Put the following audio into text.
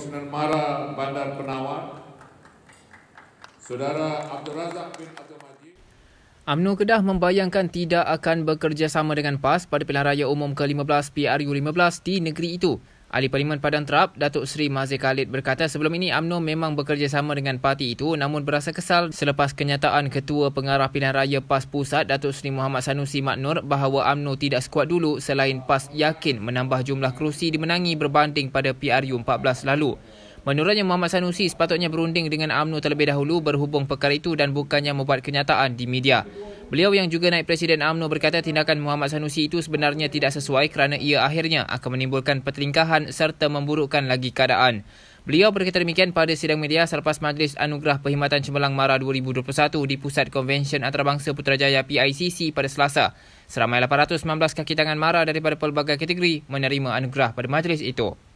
Komisioner Mara Bandar Penawar, Saudara Abdul Razak bin Abdul Majid. UMNO Kedah membayangkan tidak akan bekerjasama dengan PAS pada pilihan raya umum ke-15 PRU-15 di negeri itu. Ahli Parlimen Padang Terap, Datuk Seri Mazir Khalid berkata sebelum ini UMNO memang bekerjasama dengan parti itu namun berasa kesal selepas kenyataan Ketua Pengarah Pilihan Raya PAS Pusat Datuk Seri Muhammad Sanusi Maknur bahawa UMNO tidak sekuat dulu selain PAS yakin menambah jumlah kerusi dimenangi berbanding pada PRU 14 lalu. Menurutnya Muhammad Sanusi sepatutnya berunding dengan UMNO terlebih dahulu berhubung perkara itu dan bukannya membuat kenyataan di media. Beliau yang juga naik presiden AMNO berkata tindakan Muhammad Sanusi itu sebenarnya tidak sesuai kerana ia akhirnya akan menimbulkan pertelingkahan serta memburukkan lagi keadaan. Beliau berkata demikian pada sidang media selepas Majlis Anugerah Perkhidmatan Cemerlang Mara 2021 di Pusat Konvensyen Antarabangsa Putrajaya PICC pada Selasa. Seramai 819 kaki tangan Mara daripada pelbagai kategori menerima anugerah pada majlis itu.